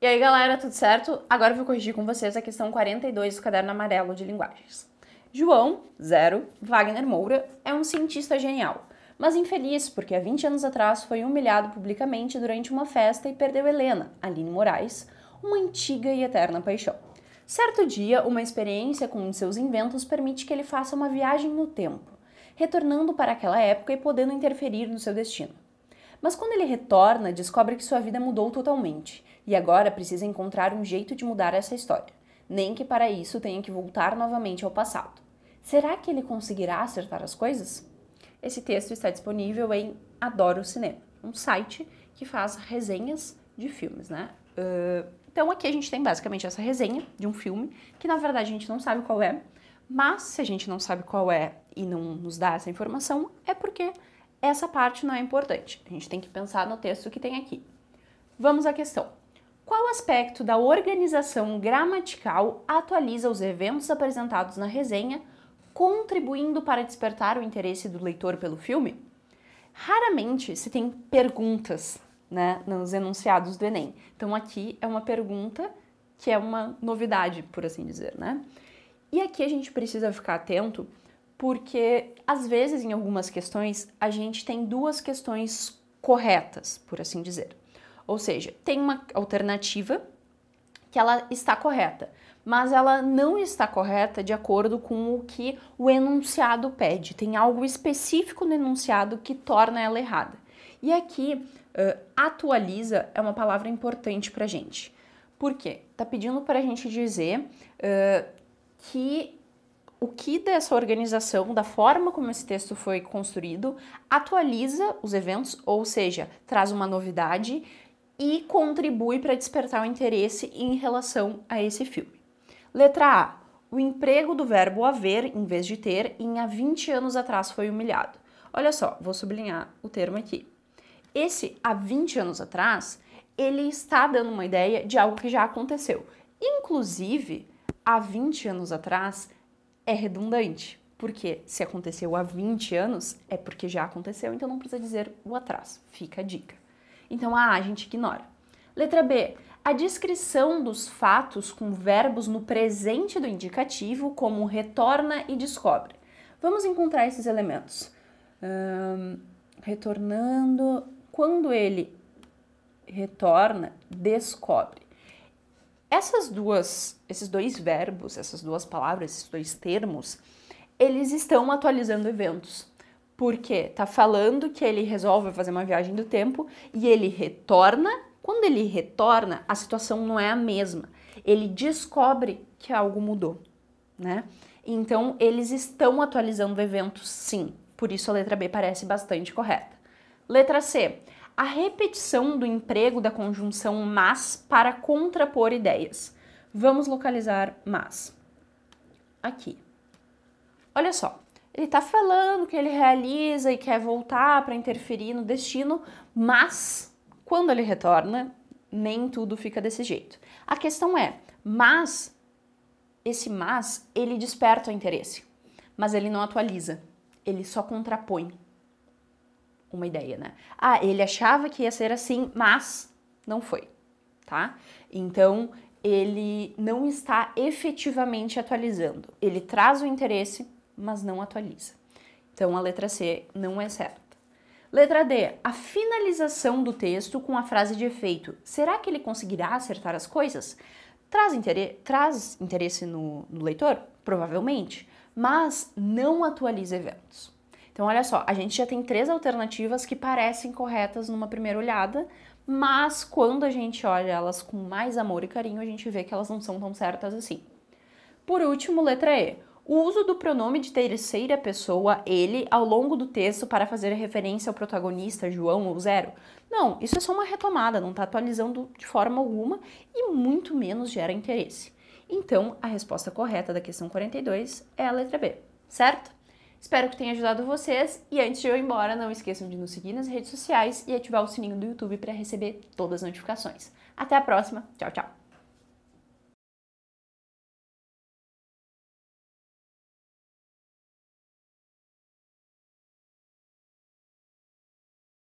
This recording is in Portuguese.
E aí, galera, tudo certo? Agora eu vou corrigir com vocês a questão 42 do caderno amarelo de linguagens. João, zero, Wagner Moura, é um cientista genial, mas infeliz porque há 20 anos atrás foi humilhado publicamente durante uma festa e perdeu Helena, Aline Moraes, uma antiga e eterna paixão. Certo dia, uma experiência com um de seus inventos permite que ele faça uma viagem no tempo, retornando para aquela época e podendo interferir no seu destino. Mas quando ele retorna, descobre que sua vida mudou totalmente e agora precisa encontrar um jeito de mudar essa história, nem que para isso tenha que voltar novamente ao passado. Será que ele conseguirá acertar as coisas? Esse texto está disponível em Adoro Cinema, um site que faz resenhas de filmes, né? Uh, então aqui a gente tem basicamente essa resenha de um filme que na verdade a gente não sabe qual é, mas se a gente não sabe qual é e não nos dá essa informação, é porque essa parte não é importante. A gente tem que pensar no texto que tem aqui. Vamos à questão. Qual aspecto da organização gramatical atualiza os eventos apresentados na resenha, contribuindo para despertar o interesse do leitor pelo filme? Raramente se tem perguntas né, nos enunciados do Enem. Então aqui é uma pergunta que é uma novidade, por assim dizer, né? E aqui a gente precisa ficar atento porque às vezes em algumas questões a gente tem duas questões corretas, por assim dizer. Ou seja, tem uma alternativa que ela está correta, mas ela não está correta de acordo com o que o enunciado pede. Tem algo específico no enunciado que torna ela errada. E aqui, uh, atualiza é uma palavra importante para gente. Por quê? Está pedindo para a gente dizer uh, que o que dessa organização, da forma como esse texto foi construído, atualiza os eventos, ou seja, traz uma novidade e contribui para despertar o interesse em relação a esse filme. Letra A. O emprego do verbo haver, em vez de ter, em há 20 anos atrás foi humilhado. Olha só, vou sublinhar o termo aqui. Esse há 20 anos atrás, ele está dando uma ideia de algo que já aconteceu. Inclusive, há 20 anos atrás, é redundante. Porque se aconteceu há 20 anos, é porque já aconteceu, então não precisa dizer o atraso. Fica a dica. Então a A a gente ignora. Letra B. A descrição dos fatos com verbos no presente do indicativo, como retorna e descobre. Vamos encontrar esses elementos. retornando, quando ele retorna, descobre. Essas duas, esses dois verbos, essas duas palavras, esses dois termos, eles estão atualizando eventos. Porque tá falando que ele resolve fazer uma viagem do tempo e ele retorna. Quando ele retorna, a situação não é a mesma. Ele descobre que algo mudou, né? Então, eles estão atualizando eventos, sim. Por isso a letra B parece bastante correta. Letra C a repetição do emprego da conjunção mas para contrapor ideias. Vamos localizar mas. Aqui. Olha só, ele está falando que ele realiza e quer voltar para interferir no destino, mas quando ele retorna, nem tudo fica desse jeito. A questão é, mas esse mas ele desperta o interesse, mas ele não atualiza, ele só contrapõe uma ideia, né? Ah, ele achava que ia ser assim, mas não foi, tá? Então, ele não está efetivamente atualizando. Ele traz o interesse, mas não atualiza. Então, a letra C não é certa. Letra D, a finalização do texto com a frase de efeito. Será que ele conseguirá acertar as coisas? Traz, inter... traz interesse no, no leitor? Provavelmente, mas não atualiza eventos. Então, olha só, a gente já tem três alternativas que parecem corretas numa primeira olhada, mas quando a gente olha elas com mais amor e carinho, a gente vê que elas não são tão certas assim. Por último, letra E. O uso do pronome de terceira pessoa, ele, ao longo do texto para fazer referência ao protagonista, João ou Zero. Não, isso é só uma retomada, não está atualizando de forma alguma e muito menos gera interesse. Então, a resposta correta da questão 42 é a letra B, certo? Espero que tenha ajudado vocês e antes de eu ir embora, não esqueçam de nos seguir nas redes sociais e ativar o sininho do YouTube para receber todas as notificações. Até a próxima, tchau, tchau!